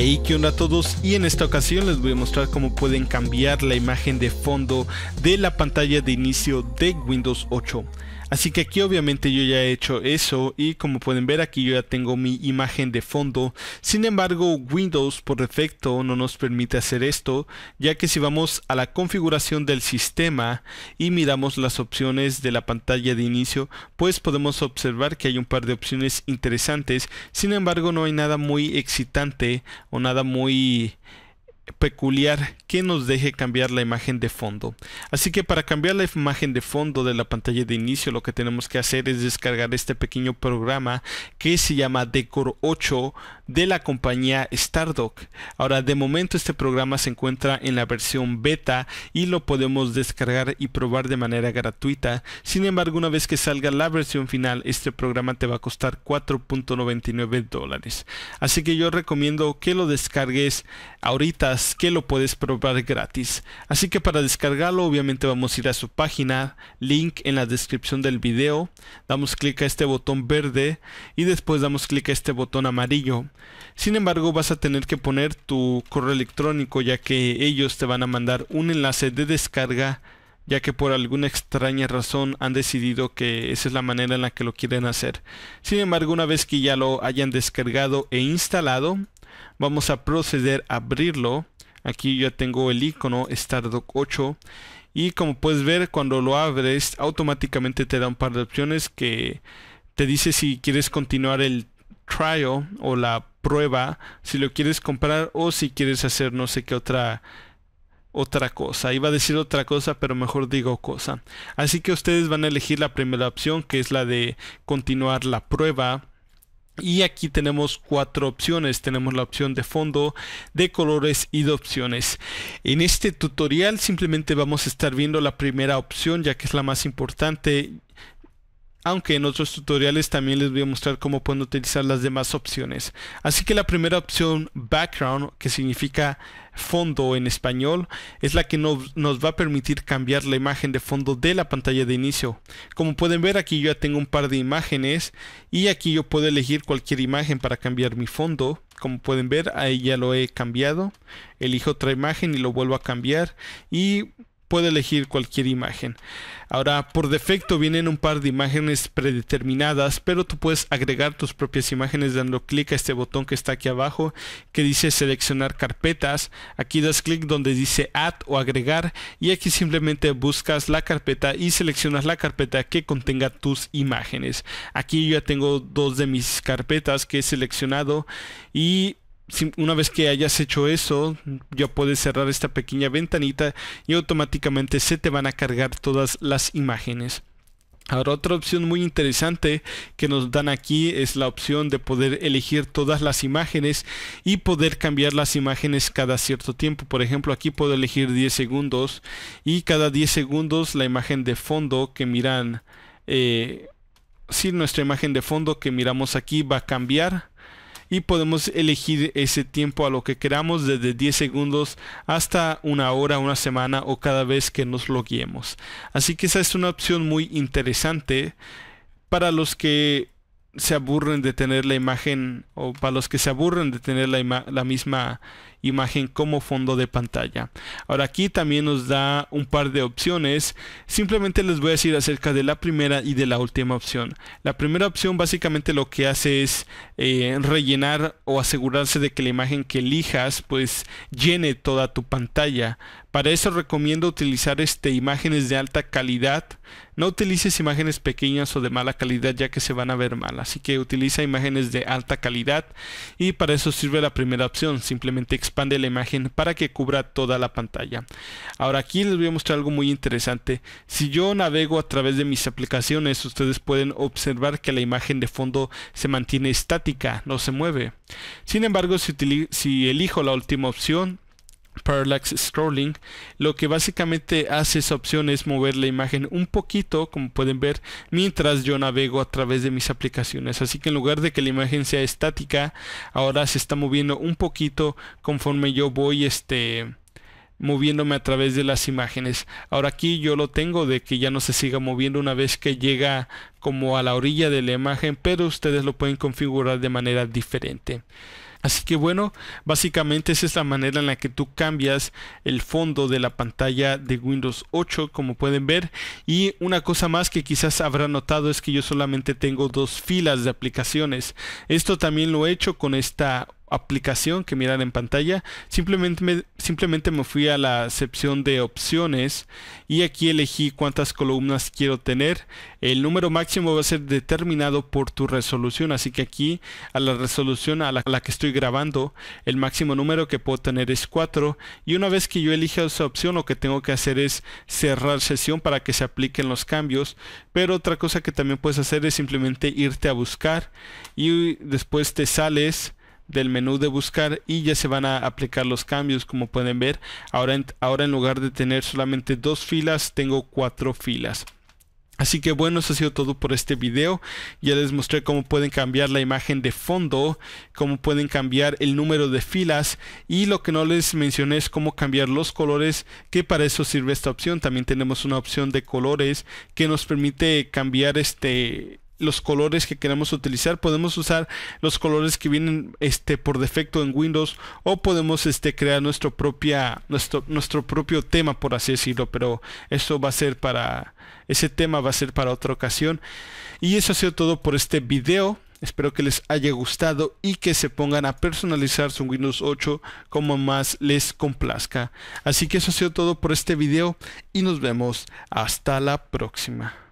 Hey, ¿qué onda a todos? Y en esta ocasión les voy a mostrar cómo pueden cambiar la imagen de fondo de la pantalla de inicio de Windows 8. Así que aquí obviamente yo ya he hecho eso y como pueden ver aquí yo ya tengo mi imagen de fondo. Sin embargo Windows por defecto no nos permite hacer esto ya que si vamos a la configuración del sistema y miramos las opciones de la pantalla de inicio pues podemos observar que hay un par de opciones interesantes. Sin embargo no hay nada muy excitante o nada muy peculiar que nos deje cambiar la imagen de fondo. Así que para cambiar la imagen de fondo de la pantalla de inicio lo que tenemos que hacer es descargar este pequeño programa que se llama Decor 8 de la compañía Stardock. Ahora de momento este programa se encuentra en la versión beta y lo podemos descargar y probar de manera gratuita. Sin embargo una vez que salga la versión final este programa te va a costar 4.99 dólares. Así que yo recomiendo que lo descargues ahorita que lo puedes probar gratis. Así que para descargarlo obviamente vamos a ir a su página, link en la descripción del video, damos clic a este botón verde y después damos clic a este botón amarillo. Sin embargo vas a tener que poner tu correo electrónico ya que ellos te van a mandar un enlace de descarga ya que por alguna extraña razón han decidido que esa es la manera en la que lo quieren hacer. Sin embargo, una vez que ya lo hayan descargado e instalado, Vamos a proceder a abrirlo. Aquí ya tengo el icono Stardock 8. Y como puedes ver, cuando lo abres, automáticamente te da un par de opciones que te dice si quieres continuar el trial o la prueba, si lo quieres comprar o si quieres hacer no sé qué otra otra cosa. Iba a decir otra cosa, pero mejor digo cosa. Así que ustedes van a elegir la primera opción, que es la de continuar la prueba y aquí tenemos cuatro opciones. Tenemos la opción de fondo, de colores y de opciones. En este tutorial simplemente vamos a estar viendo la primera opción ya que es la más importante aunque en otros tutoriales también les voy a mostrar cómo pueden utilizar las demás opciones. Así que la primera opción, background, que significa fondo en español, es la que nos, va a permitir cambiar la imagen de fondo de la pantalla de inicio. Como pueden ver aquí yo ya tengo un par de imágenes y aquí yo puedo elegir cualquier imagen para cambiar mi fondo. Como pueden ver, ahí ya lo he cambiado. Elijo otra imagen y lo vuelvo a cambiar. Y puede elegir cualquier imagen. Ahora, por defecto vienen un par de imágenes predeterminadas, pero tú puedes agregar tus propias imágenes dando clic a este botón que está aquí abajo que dice seleccionar carpetas. Aquí das clic donde dice add o agregar y aquí simplemente buscas la carpeta y seleccionas la carpeta que contenga tus imágenes. Aquí yo ya tengo dos de mis carpetas que he seleccionado y una vez que hayas hecho eso, ya puedes cerrar esta pequeña ventanita y automáticamente se te van a cargar todas las imágenes. Ahora otra opción muy interesante que nos dan aquí es la opción de poder elegir todas las imágenes y poder cambiar las imágenes cada cierto tiempo. Por ejemplo, aquí puedo elegir 10 segundos y cada 10 segundos la imagen de fondo que miran, eh, si nuestra imagen de fondo que miramos aquí va a cambiar y podemos elegir ese tiempo a lo que queramos desde 10 segundos hasta una hora, una semana o cada vez que nos loguemos. Así que esa es una opción muy interesante para los que se aburren de tener la imagen, o para los que se aburren de tener la, misma imagen como fondo de pantalla. Ahora aquí también nos da un par de opciones. Simplemente les voy a decir acerca de la primera y de la última opción. La primera opción básicamente lo que hace es eh, rellenar o asegurarse de que la imagen que elijas pues llene toda tu pantalla para eso recomiendo utilizar este, imágenes de alta calidad. No utilices imágenes pequeñas o de mala calidad ya que se van a ver mal. Así que utiliza imágenes de alta calidad y para eso sirve la primera opción. Simplemente expande la imagen para que cubra toda la pantalla. Ahora aquí les voy a mostrar algo muy interesante. Si yo navego a través de mis aplicaciones, ustedes pueden observar que la imagen de fondo se mantiene estática, no se mueve. Sin embargo, si, si elijo la última opción, Parallax Scrolling, lo que básicamente hace esa opción es mover la imagen un poquito, como pueden ver, mientras yo navego a través de mis aplicaciones. Así que en lugar de que la imagen sea estática, ahora se está moviendo un poquito conforme yo voy este moviéndome a través de las imágenes. Ahora aquí yo lo tengo de que ya no se siga moviendo una vez que llega como a la orilla de la imagen, pero ustedes lo pueden configurar de manera diferente. Así que bueno, básicamente es esta manera en la que tú cambias el fondo de la pantalla de Windows 8 como pueden ver. Y una cosa más que quizás habrá notado es que yo solamente tengo dos filas de aplicaciones. Esto también lo he hecho con esta aplicación que mirar en pantalla, simplemente me, simplemente me fui a la sección de opciones y aquí elegí cuántas columnas quiero tener. El número máximo va a ser determinado por tu resolución, así que aquí a la resolución a la, que estoy grabando, el máximo número que puedo tener es 4 y una vez que yo elija esa opción lo que tengo que hacer es cerrar sesión para que se apliquen los cambios, pero otra cosa que también puedes hacer es simplemente irte a buscar y después te sales del menú de buscar y ya se van a aplicar los cambios como pueden ver ahora en, ahora en lugar de tener solamente dos filas tengo cuatro filas Así que bueno, eso ha sido todo por este video. Ya les mostré cómo pueden cambiar la imagen de fondo, cómo pueden cambiar el número de filas y lo que no les mencioné es cómo cambiar los colores, que para eso sirve esta opción. También tenemos una opción de colores que nos permite cambiar este los colores que queremos utilizar. Podemos usar los colores que vienen este, por defecto en Windows o podemos este, crear nuestro, propia, nuestro, nuestro propio tema, por así decirlo. Pero esto va a ser para, ese tema va a ser para otra ocasión. Y eso ha sido todo por este video. Espero que les haya gustado y que se pongan a personalizar su Windows 8 como más les complazca. Así que eso ha sido todo por este video y nos vemos hasta la próxima.